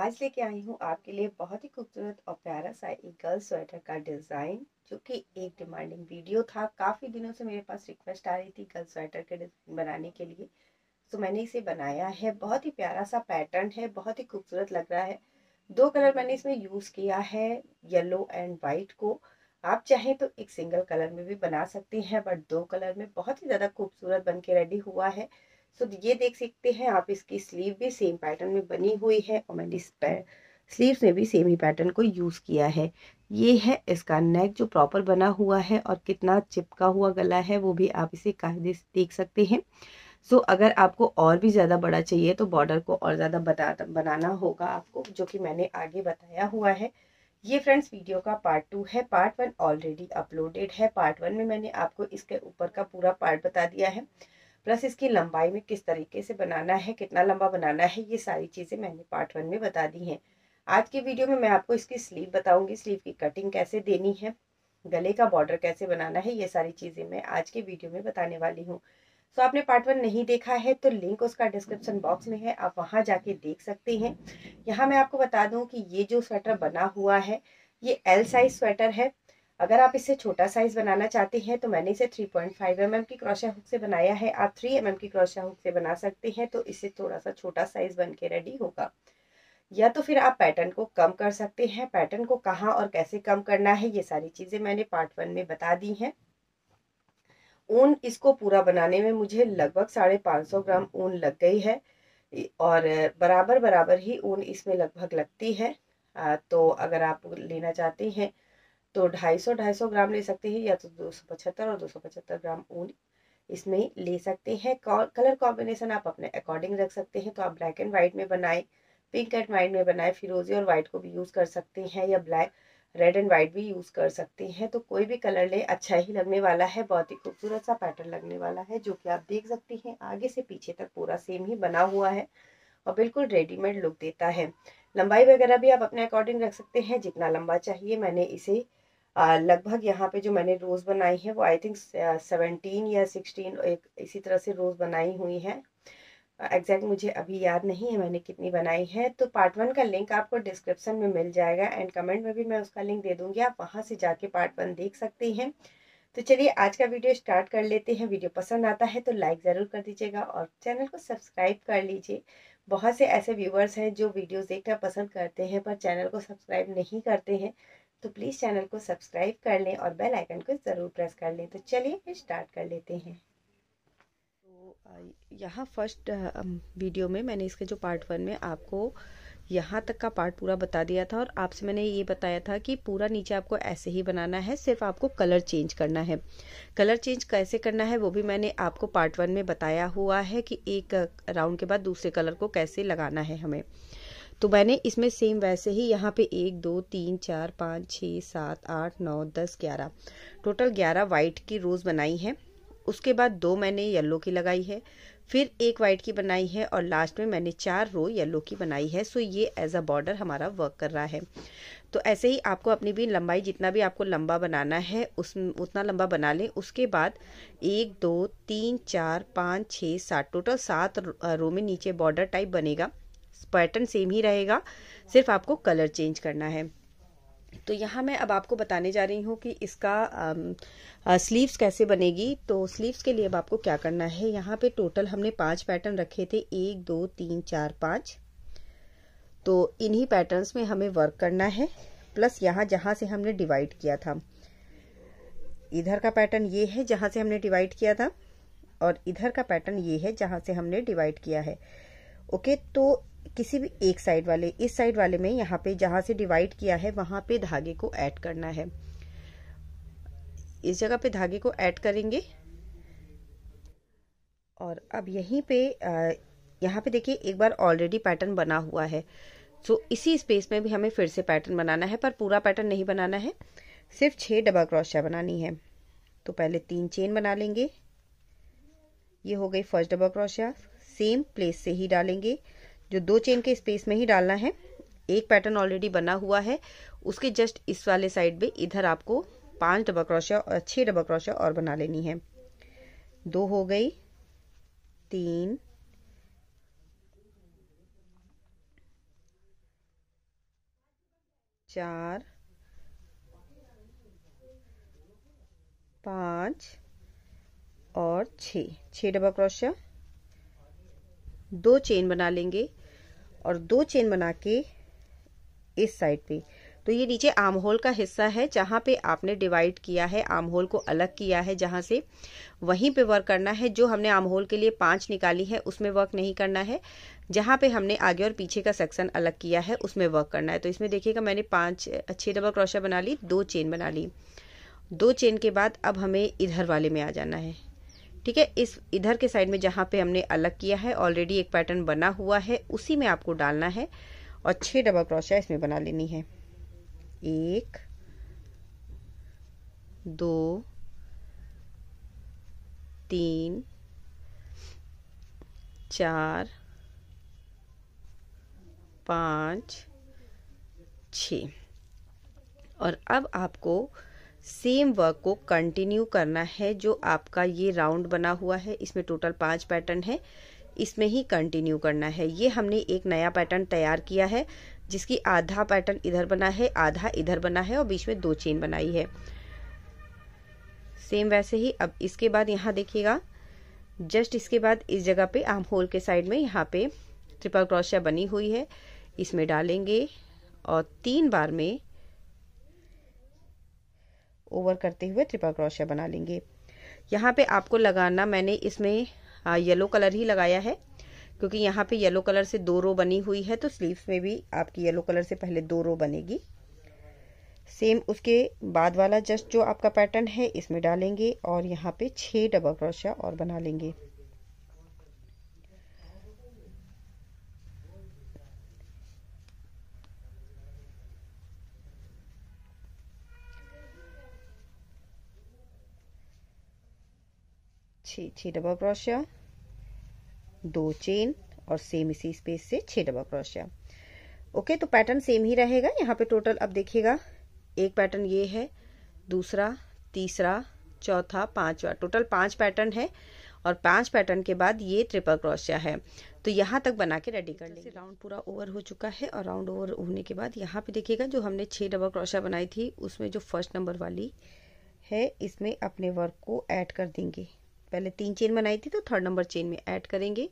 आज लेके आई हूँ आपके लिए बहुत ही खूबसूरत और प्यारा सा एक गर्ल स्वेटर का डिज़ाइन जो कि एक डिमांडिंग वीडियो था काफ़ी दिनों से मेरे पास रिक्वेस्ट आ रही थी गर्ल स्वेटर के डिज़ाइन बनाने के लिए तो मैंने इसे बनाया है बहुत ही प्यारा सा पैटर्न है बहुत ही खूबसूरत लग रहा है दो कलर मैंने इसमें यूज़ किया है येलो एंड वाइट को आप चाहें तो एक सिंगल कलर में भी बना सकती हैं बट दो कलर में बहुत ही ज़्यादा खूबसूरत बन के रेडी हुआ है सो so, तो ये देख सकते हैं आप इसकी स्लीव भी सेम पैटर्न में बनी हुई है और मैंने इस स्लीव्स में भी सेम ही पैटर्न को यूज़ किया है ये है इसका नेक जो प्रॉपर बना हुआ है और कितना चिपका हुआ गला है वो भी आप इसे कायदे से देख सकते हैं सो so, अगर आपको और भी ज़्यादा बड़ा चाहिए तो बॉर्डर को और ज़्यादा बता बनाना होगा आपको जो कि मैंने आगे बताया हुआ है ये फ्रेंड्स वीडियो का पार्ट टू है पार्ट वन ऑलरेडी अपलोडेड है पार्ट वन में मैंने आपको इसके ऊपर का पूरा पार्ट बता दिया है प्लस इसकी लंबाई में किस तरीके से बनाना है कितना लंबा बनाना है ये सारी चीज़ें मैंने पार्ट वन में बता दी हैं आज के वीडियो में मैं आपको इसकी स्लीव बताऊंगी स्लीव की कटिंग कैसे देनी है गले का बॉर्डर कैसे बनाना है ये सारी चीज़ें मैं आज के वीडियो में बताने वाली हूँ सो तो so, आपने पार्ट वन नहीं देखा है तो लिंक उसका डिस्क्रिप्शन बॉक्स में है आप वहाँ जाके देख सकते हैं यहाँ मैं आपको बता दूँ कि ये जो स्वेटर बना हुआ है ये एल साइज स्वेटर है अगर आप इसे छोटा साइज़ बनाना चाहते हैं तो मैंने इसे 3.5 पॉइंट mm की क्रोशिया हुक से बनाया है आप 3 एम mm की क्रोशिया हुक से बना सकते हैं तो इसे थोड़ा सा छोटा साइज़ बन के रेडी होगा या तो फिर आप पैटर्न को कम कर सकते हैं पैटर्न को कहाँ और कैसे कम करना है ये सारी चीज़ें मैंने पार्ट वन में बता दी हैं ऊन इसको पूरा बनाने में मुझे लगभग साढ़े पाँच सौ ग्राम ऊन लग गई है और बराबर बराबर ही ऊन इसमें लगभग लगती है तो अगर आप लेना चाहते हैं तो ढाई सौ ढाई सौ ग्राम ले सकते हैं या तो दो सौ पचहत्तर और दो सौ पचहत्तर ग्राम ऊन इसमें ले सकते हैं कलर कॉम्बिनेशन आप अपने अकॉर्डिंग रख सकते हैं तो आप ब्लैक एंड वाइट में बनाएं पिंक एंड वाइट में बनाएं फिरोजी और वाइट को भी यूज़ कर सकते हैं या ब्लैक रेड एंड वाइट भी यूज़ कर सकते हैं तो कोई भी कलर ले अच्छा ही लगने वाला है बहुत ही खूबसूरत सा पैटर्न लगने वाला है जो कि आप देख सकते हैं आगे से पीछे तक पूरा सेम ही बना हुआ है और बिल्कुल रेडीमेड लुक देता है लंबाई वगैरह भी आप अपने अकॉर्डिंग रख सकते हैं जितना लंबा चाहिए मैंने इसे लगभग यहाँ पे जो मैंने रोज़ बनाई है वो आई थिंक सेवनटीन या सिक्सटीन एक इसी तरह से रोज़ बनाई हुई है एग्जैक्ट मुझे अभी याद नहीं है मैंने कितनी बनाई है तो पार्ट वन का लिंक आपको डिस्क्रिप्शन में मिल जाएगा एंड कमेंट में भी मैं उसका लिंक दे दूँगी आप वहाँ से जाके पार्ट वन देख सकते हैं तो चलिए आज का वीडियो स्टार्ट कर लेते हैं वीडियो पसंद आता है तो लाइक ज़रूर कर दीजिएगा और चैनल को सब्सक्राइब कर लीजिए बहुत से ऐसे व्यूवर्स हैं जो वीडियोस देखना पसंद करते हैं पर चैनल को सब्सक्राइब नहीं करते हैं तो प्लीज़ चैनल को सब्सक्राइब कर लें और बेल आइकन को ज़रूर प्रेस कर लें तो चलिए स्टार्ट कर लेते हैं तो यहाँ फर्स्ट वीडियो में मैंने इसके जो पार्ट वन में आपको यहाँ तक का पार्ट पूरा बता दिया था और आपसे मैंने ये बताया था कि पूरा नीचे आपको ऐसे ही बनाना है सिर्फ आपको कलर चेंज करना है कलर चेंज कैसे करना है वो भी मैंने आपको पार्ट वन में बताया हुआ है कि एक राउंड के बाद दूसरे कलर को कैसे लगाना है हमें तो मैंने इसमें सेम वैसे ही यहाँ पे एक दो तीन चार पाँच छः सात आठ नौ दस ग्यारह टोटल ग्यारह वाइट की रोज़ बनाई है उसके बाद दो मैंने येलो की लगाई है फिर एक वाइट की बनाई है और लास्ट में मैंने चार रो येलो की बनाई है सो ये एज अ बॉर्डर हमारा वर्क कर रहा है तो ऐसे ही आपको अपनी भी लंबाई जितना भी आपको लंबा बनाना है उस उतना लंबा बना लें उसके बाद एक दो तीन चार पाँच छः सात टोटल सात रो में नीचे बॉर्डर टाइप बनेगा पैटर्न सेम ही रहेगा सिर्फ आपको कलर चेंज करना है तो यहाँ मैं अब आपको बताने जा रही हूँ कि इसका आ, आ, स्लीव्स कैसे बनेगी तो स्लीव्स के लिए अब आपको क्या करना है यहाँ पे टोटल हमने पांच पैटर्न रखे थे एक दो तीन चार पाँच तो इन्हीं पैटर्न्स में हमें वर्क करना है प्लस यहाँ जहाँ से हमने डिवाइड किया था इधर का पैटर्न ये है जहाँ से हमने डिवाइड किया था और इधर का पैटर्न ये है जहाँ से हमने डिवाइड किया है ओके तो किसी भी एक साइड वाले इस साइड वाले में यहाँ पे जहाँ से डिवाइड किया है वहाँ पे धागे को ऐड करना है इस जगह पे धागे को ऐड करेंगे और अब यहीं पे यहाँ पे देखिए एक बार ऑलरेडी पैटर्न बना हुआ है सो इसी स्पेस में भी हमें फिर से पैटर्न बनाना है पर पूरा पैटर्न नहीं बनाना है सिर्फ छह डबल क्रोशिया बनानी है तो पहले तीन चेन बना लेंगे ये हो गई फर्स्ट डबल क्रोशिया सेम प्लेस से ही डालेंगे जो दो चेन के स्पेस में ही डालना है एक पैटर्न ऑलरेडी बना हुआ है उसके जस्ट इस वाले साइड पे इधर आपको पांच डबल क्रोशिया और छह डबल क्रोशिया और बना लेनी है दो हो गई तीन चार पांच और छ छः डबल क्रोशिया दो चेन बना लेंगे और दो चेन बना के इस साइड पे तो ये नीचे आर्म होल का हिस्सा है जहाँ पे आपने डिवाइड किया है आर्म होल को अलग किया है जहाँ से वहीं पे वर्क करना है जो हमने आर्म होल के लिए पांच निकाली है उसमें वर्क नहीं करना है जहाँ पे हमने आगे और पीछे का सेक्शन अलग किया है उसमें वर्क करना है तो इसमें देखिएगा मैंने पांच अच्छे डबल क्रोशा बना ली दो चेन बना ली दो चेन के बाद अब हमें इधर वाले में आ जाना है ठीक है इस इधर के साइड में जहां पे हमने अलग किया है ऑलरेडी एक पैटर्न बना हुआ है उसी में आपको डालना है और छह डबल क्रोशिया इसमें बना लेनी है एक दो तीन चार पांच छ और अब आपको सेम वर्क को कंटिन्यू करना है जो आपका ये राउंड बना हुआ है इसमें टोटल पांच पैटर्न है इसमें ही कंटिन्यू करना है ये हमने एक नया पैटर्न तैयार किया है जिसकी आधा पैटर्न इधर बना है आधा इधर बना है और बीच में दो चेन बनाई है सेम वैसे ही अब इसके बाद यहाँ देखिएगा जस्ट इसके बाद इस जगह पे आम होल के साइड में यहाँ पे ट्रिपल क्रोशिया बनी हुई है इसमें डालेंगे और तीन बार में ओवर करते हुए ट्रिपल क्रोशिया बना लेंगे यहाँ पे आपको लगाना मैंने इसमें येलो कलर ही लगाया है क्योंकि यहाँ पे येलो कलर से दो रो बनी हुई है तो स्लीव्स में भी आपकी येलो कलर से पहले दो रो बनेगी सेम उसके बाद वाला जस्ट जो आपका पैटर्न है इसमें डालेंगे और यहाँ पे छः डबल क्रोशिया और बना लेंगे छः छः डबल क्रोशिया दो चेन और सेम इसी स्पेस से छः डबल क्रोशिया ओके तो पैटर्न सेम ही रहेगा यहाँ पे टोटल अब देखिएगा एक पैटर्न ये है दूसरा तीसरा चौथा पांचवा टोटल पांच पैटर्न है और पांच पैटर्न के बाद ये ट्रिपल क्रोशिया है तो यहाँ तक बना के रेडी कर लेंगे राउंड पूरा ओवर हो चुका है और राउंड ओवर होने के बाद यहाँ पे देखिएगा जो हमने छः डबल क्रोशिया बनाई थी उसमें जो फर्स्ट नंबर वाली है इसमें अपने वर्क को ऐड कर देंगे पहले तीन चेन बनाई थी तो थर्ड नंबर चेन में ऐड करेंगे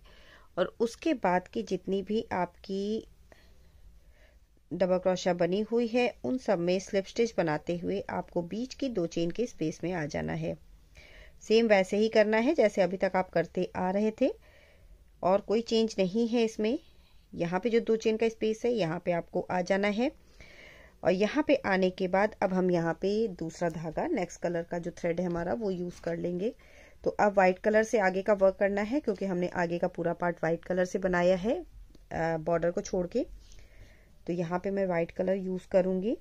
और उसके बाद की जितनी भी आपकी डबल क्रोशा बनी हुई है उन सब में स्लिप स्टिच बनाते हुए आपको बीच की दो चेन के स्पेस में आ जाना है सेम वैसे ही करना है जैसे अभी तक आप करते आ रहे थे और कोई चेंज नहीं है इसमें यहाँ पे जो दो चेन का स्पेस है यहाँ पे आपको आ जाना है और यहाँ पे आने के बाद अब हम यहाँ पे दूसरा धागा नेक्स्ट कलर का जो थ्रेड है हमारा वो यूज़ कर लेंगे तो अब व्हाइट कलर से आगे का वर्क करना है क्योंकि हमने आगे का पूरा पार्ट व्हाइट कलर से बनाया है बॉर्डर को छोड़ के तो यहाँ पे मैं व्हाइट कलर यूज करूंगी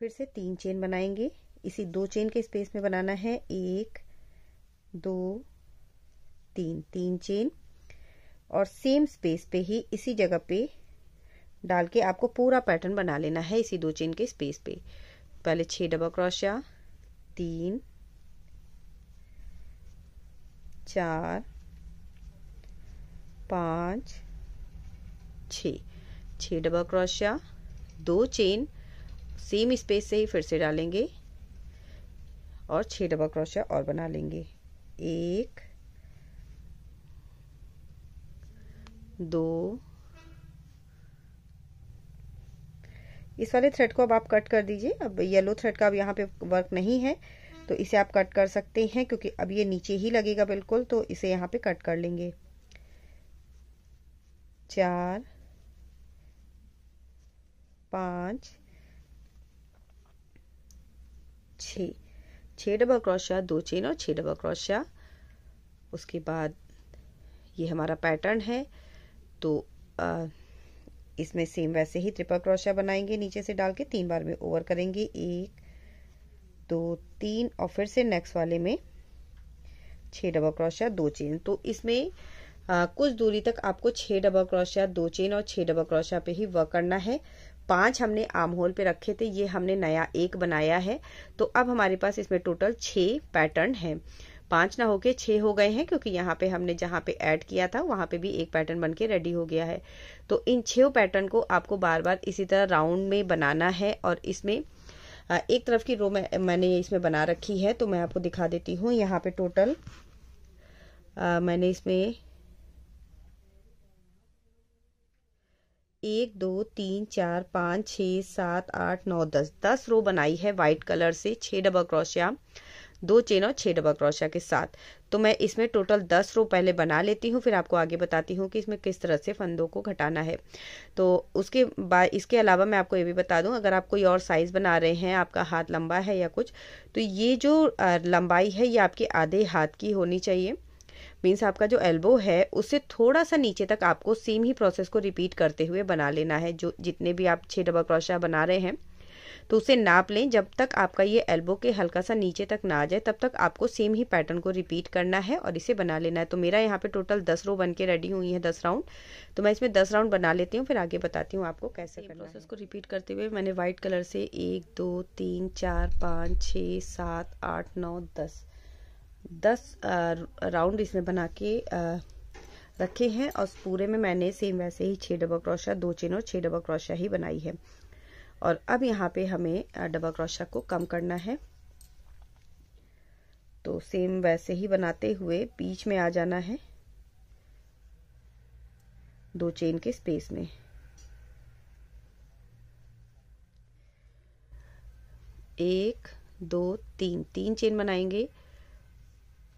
फिर से तीन चेन बनाएंगे इसी दो चेन के स्पेस में बनाना है एक दो तीन तीन चेन और सेम स्पेस पे ही इसी जगह पे डाल के आपको पूरा पैटर्न बना लेना है इसी दो चेन के स्पेस पे पहले छः डबल क्रोशिया तीन चार पाँच छ छः डबल क्रोशिया दो चेन सेम स्पेस से ही फिर से डालेंगे और छः डबल क्रोशिया और बना लेंगे एक दो इस वाले थ्रेड को अब आप कट कर दीजिए अब येलो थ्रेड का अब यहाँ पे वर्क नहीं है तो इसे आप कट कर सकते हैं क्योंकि अब ये नीचे ही लगेगा बिल्कुल तो इसे यहाँ पे कट कर लेंगे चार पाँच छ छः डबल क्रोशिया दो चेन और छः डबल क्रोशिया उसके बाद ये हमारा पैटर्न है तो आ, इसमें सेम वैसे ही ट्रिपल क्रोशिया बनाएंगे नीचे से डाल के तीन बार में ओवर करेंगे एक दो तीन और फिर से नेक्स्ट वाले में छह डबल क्रोशिया दो चेन तो इसमें आ, कुछ दूरी तक आपको छह डबल क्रोशिया दो चेन और छह डबल क्रोशा पे ही वर्क करना है पांच हमने आम होल पे रखे थे ये हमने नया एक बनाया है तो अब हमारे पास इसमें टोटल छ पैटर्न है पांच ना होके छः हो गए हैं क्योंकि यहाँ पे हमने जहाँ पे ऐड किया था वहाँ पे भी एक पैटर्न बन के रेडी हो गया है तो इन छो पैटर्न को आपको बार बार इसी तरह राउंड में बनाना है और इसमें एक तरफ की रो मैं मैंने इसमें बना रखी है तो मैं आपको दिखा देती हूँ यहाँ पे टोटल आ, मैंने इसमें एक दो तीन चार पाँच छः सात आठ नौ दस दस रो बनाई है वाइट कलर से छः डबल क्रोशिया दो चेन और छः डबल क्रोशिया के साथ तो मैं इसमें टोटल दस रो पहले बना लेती हूँ फिर आपको आगे बताती हूँ कि इसमें किस तरह से फंदों को घटाना है तो उसके बाद इसके अलावा मैं आपको ये भी बता दूँ अगर आप कोई और साइज़ बना रहे हैं आपका हाथ लंबा है या कुछ तो ये जो लंबाई है ये आपके आधे हाथ की होनी चाहिए मीन्स आपका जो एल्बो है उससे थोड़ा सा नीचे तक आपको सेम ही प्रोसेस को रिपीट करते हुए बना लेना है जो जितने भी आप छः डबल क्रोशिया बना रहे हैं तो उसे नाप लें जब तक आपका ये एल्बो के हल्का सा नीचे तक ना आ जाए तब तक आपको सेम ही पैटर्न को रिपीट करना है और इसे बना लेना है तो मेरा यहाँ पे टोटल दस रो बन के रेडी हुई है दस राउंड तो मैं इसमें दस राउंड बना लेती हूँ फिर आगे बताती हूँ आपको कैसे करना प्रोसेस उसको रिपीट करते हुए मैंने व्हाइट कलर से एक दो तीन चार पाँच छः सात आठ नौ दस दस राउंड इसमें बना के रखे हैं और पूरे में मैंने सेम वैसे ही छः डबल क्रोशा दो चेन और छः डबल क्रोशा ही बनाई है और अब यहाँ पे हमें डबल क्रोशा को कम करना है तो सेम वैसे ही बनाते हुए बीच में आ जाना है दो चेन के स्पेस में एक दो तीन तीन चेन बनाएंगे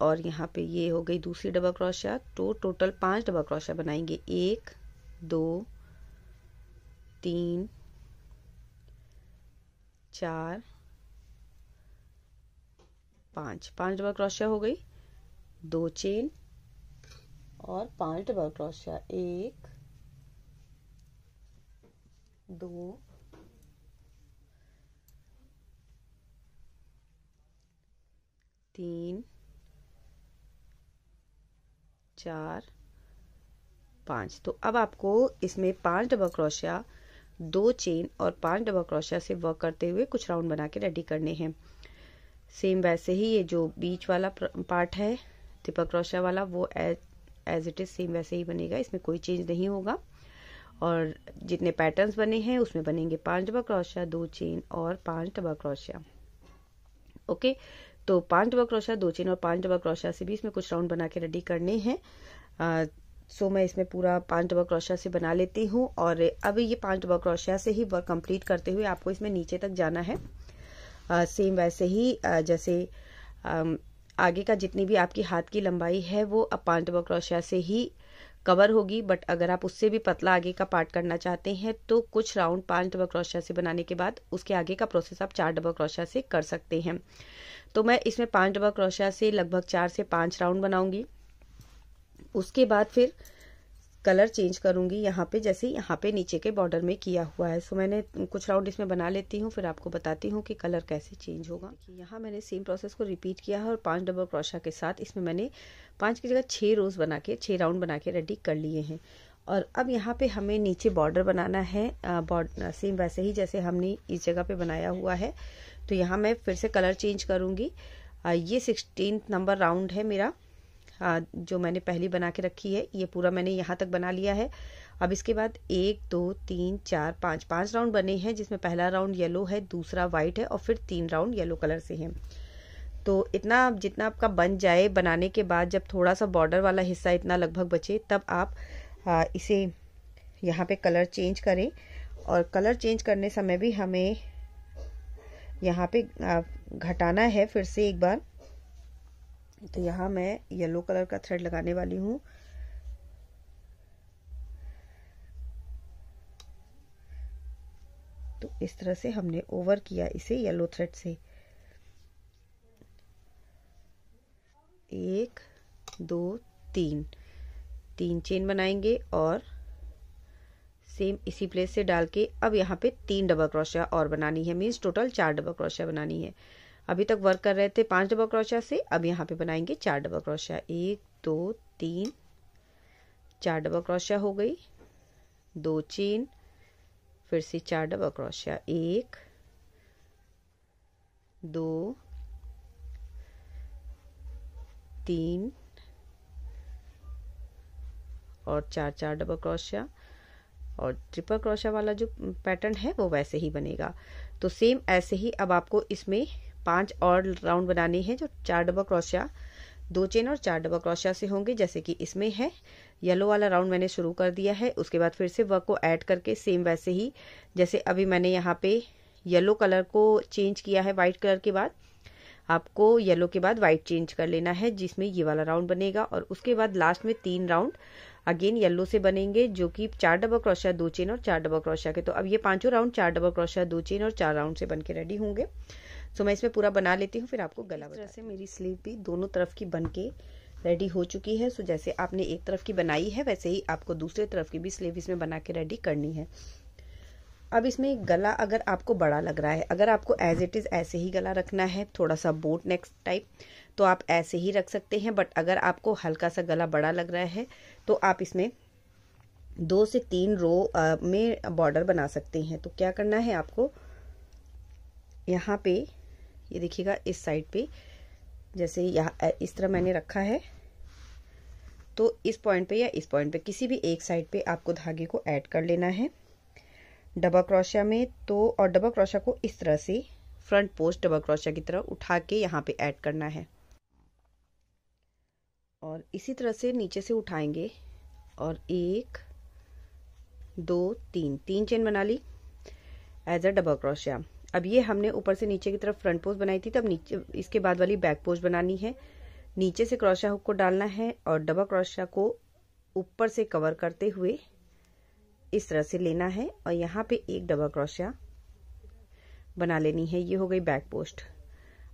और यहाँ पे ये हो गई दूसरी डबल क्रोशा तो टोटल पांच डबल क्रोशा बनाएंगे एक दो तीन चार पांच पांच डबल क्रोशिया हो गई दो चेन और पांच डबल क्रोशिया एक दो तीन चार पांच तो अब आपको इसमें पांच डबल क्रोशिया दो चेन और पांच डबल क्रोशिया से वर्क करते हुए कुछ राउंड बना के रेडी करने हैं सेम वैसे ही ये जो बीच वाला पार्ट है ट्रिपल क्रोशिया वाला वो एज इट इज सेम वैसे ही बनेगा इसमें कोई चेंज नहीं होगा और जितने पैटर्न्स बने हैं उसमें बनेंगे पांच डबल क्रोशिया दो चेन और पांच डबल क्रोशिया ओके तो पांच डबल क्रोशिया दो चेन और पांच डबल क्रोशिया से भी इसमें कुछ राउंड बना के रेडी करने हैं सो मैं इसमें पूरा पांच डबल क्रोशिया से बना लेती हूँ और अब ये पांच डबल क्रोशिया से ही वर्क कंप्लीट करते हुए आपको इसमें नीचे तक जाना है आ, सेम वैसे ही आ, जैसे आ, आगे का जितनी भी आपकी हाथ की लंबाई है वो अब पांच डबल क्रोशिया से ही कवर होगी बट अगर आप उससे भी पतला आगे का पार्ट करना चाहते हैं तो कुछ राउंड पांच डबल क्रोशिया से बनाने के बाद उसके आगे का प्रोसेस आप चार डबल क्रोशिया से कर सकते हैं तो मैं इसमें पांच डबल क्रोशिया से लगभग चार से पांच राउंड बनाऊंगी उसके बाद फिर कलर चेंज करूँगी यहाँ पे जैसे यहाँ पे नीचे के बॉर्डर में किया हुआ है सो मैंने कुछ राउंड इसमें बना लेती हूँ फिर आपको बताती हूँ कि कलर कैसे चेंज होगा यहाँ मैंने सेम प्रोसेस को रिपीट किया है और पांच डबल क्रोशा के साथ इसमें मैंने पांच की जगह छः रोज़ बना के छः राउंड बना के रेडी कर लिए हैं और अब यहाँ पे हमें नीचे बॉर्डर बनाना है बॉर्डर सेम वैसे ही जैसे हमने इस जगह पे बनाया हुआ है तो यहाँ मैं फिर से कलर चेंज करूँगी ये सिक्सटीन नंबर राउंड है मेरा जो मैंने पहली बना के रखी है ये पूरा मैंने यहाँ तक बना लिया है अब इसके बाद एक दो तीन चार पाँच पाँच राउंड बने हैं जिसमें पहला राउंड येलो है दूसरा वाइट है और फिर तीन राउंड येलो कलर से हैं तो इतना जितना आपका बन जाए बनाने के बाद जब थोड़ा सा बॉर्डर वाला हिस्सा इतना लगभग बचे तब आप आ, इसे यहाँ पे कलर चेंज करें और कलर चेंज करने समय भी हमें यहाँ पे घटाना है फिर से एक बार तो यहाँ मैं येलो कलर का थ्रेड लगाने वाली हूँ तो इस तरह से हमने ओवर किया इसे येलो थ्रेड से एक दो तीन तीन चेन बनाएंगे और सेम इसी प्लेस से डाल के अब यहाँ पे तीन डबल क्रोशिया और बनानी है मीन्स टोटल चार डबल क्रोशिया बनानी है अभी तक वर्क कर रहे थे पांच डबल क्रोशिया से अब यहाँ पे बनाएंगे चार डबल क्रोशिया एक दो तीन चार डबल क्रोशिया हो गई दो चेन फिर से चार डबल क्रोशिया एक दो तीन और चार चार डबल क्रोशिया और ट्रिपल क्रोशिया वाला जो पैटर्न है वो वैसे ही बनेगा तो सेम ऐसे ही अब आपको इसमें पांच और राउंड बनाने हैं जो चार डबल क्रोशिया दो चेन और चार डबल क्रोशिया से होंगे जैसे कि इसमें है येलो वाला राउंड मैंने शुरू कर दिया है उसके बाद फिर से वर्क को ऐड करके सेम वैसे ही जैसे अभी मैंने यहाँ पे येलो कलर को चेंज किया है वाइट कलर के बाद आपको येलो के बाद वाइट चेंज कर लेना है जिसमें ये वाला राउंड बनेगा और उसके बाद लास्ट में तीन राउंड अगेन येलो से बनेंगे जो कि चार डबल क्रोशिया दो चेन और चार डबल क्रोशिया के तो अब ये पांचों राउंड चार डबल क्रोशिया दो चेन और चार राउंड से बनके रेडी होंगे सो मैं इसमें पूरा बना लेती हूँ फिर आपको गला बता जैसे मेरी स्लीव भी दोनों तरफ की बन के रेडी हो चुकी है सो जैसे आपने एक तरफ की बनाई है वैसे ही आपको दूसरे तरफ की भी स्लीव इसमें बना के रेडी करनी है अब इसमें गला अगर आपको बड़ा लग रहा है अगर आपको एज इट इज़ ऐसे ही गला रखना है थोड़ा सा बोट नेक्स्ट टाइप तो आप ऐसे ही रख सकते हैं बट अगर आपको हल्का सा गला बड़ा लग रहा है तो आप इसमें दो से तीन रो में बॉर्डर बना सकते हैं तो क्या करना है आपको यहाँ पे ये देखिएगा इस साइड पे जैसे यहाँ इस तरह मैंने रखा है तो इस पॉइंट पे या इस पॉइंट पे किसी भी एक साइड पे आपको धागे को ऐड कर लेना है डबल क्रोशिया में तो और डबल क्रोशिया को इस तरह से फ्रंट पोस्ट डबल क्रोशिया की तरह उठा के यहाँ पे ऐड करना है और इसी तरह से नीचे से उठाएंगे और एक दो तीन तीन चेन बना ली एज अ डबल क्रोशिया अब ये हमने ऊपर से नीचे की तरफ फ्रंट पोस्ट बनाई थी तो अब नीचे इसके बाद वाली बैक पोस्ट बनानी है नीचे से क्रोशिया हुक को डालना है और डबल क्रोशिया को ऊपर से कवर करते हुए इस तरह से लेना है और यहाँ पे एक डबल क्रोशिया बना लेनी है ये हो गई बैक पोस्ट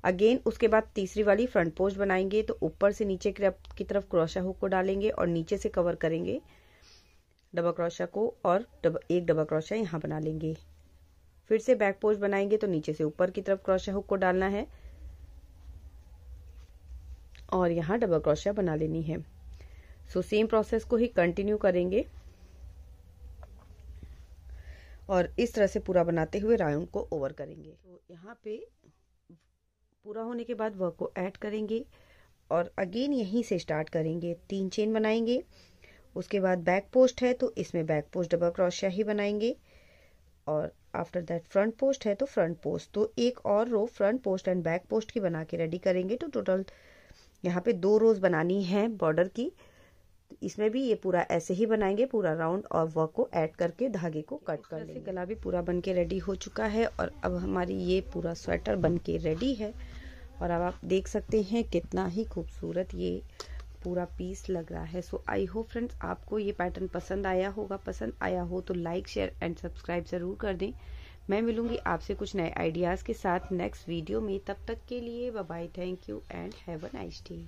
अगेन उसके बाद तीसरी वाली फ्रंट पोस्ट बनाएंगे तो ऊपर से नीचे की तरफ क्रोशिया हुक को डालेंगे और नीचे से कवर करेंगे डबल क्रोशिया को और डब, एक डबल क्रोशिया यहाँ बना लेंगे फिर से बैक पोज बनाएंगे तो नीचे से ऊपर की तरफ क्रोशिया हुक को डालना है और यहाँ डबल क्रोशिया बना लेनी है सो सेम प्रोसेस को ही कंटिन्यू करेंगे और इस तरह से पूरा बनाते हुए राउंड को ओवर करेंगे तो यहाँ पे पूरा होने के बाद वर्क को ऐड करेंगे और अगेन यहीं से स्टार्ट करेंगे तीन चेन बनाएंगे उसके बाद बैक पोस्ट है तो इसमें बैक पोस्ट डबल क्रोशिया ही बनाएंगे और आफ्टर दैट फ्रंट पोस्ट है तो फ्रंट पोस्ट तो एक और row front post and back post की बना के रेडी करेंगे तो टोटल यहाँ पे दो रोज बनानी है बॉर्डर की तो इसमें भी ये पूरा ऐसे ही बनाएंगे पूरा राउंड और वर्क को ऐड करके धागे को कट कर लेंगे गला भी पूरा बन के रेडी हो चुका है और अब हमारी ये पूरा स्वेटर बन के रेडी है और अब आप देख सकते हैं कितना ही खूबसूरत ये पूरा पीस लग रहा है सो आई होप फ्रेंड्स आपको ये पैटर्न पसंद आया होगा पसंद आया हो तो लाइक शेयर एंड सब्सक्राइब ज़रूर कर दें मैं मिलूंगी आपसे कुछ नए आइडियाज़ के साथ नेक्स्ट वीडियो में तब तक के लिए bye thank you and have a nice day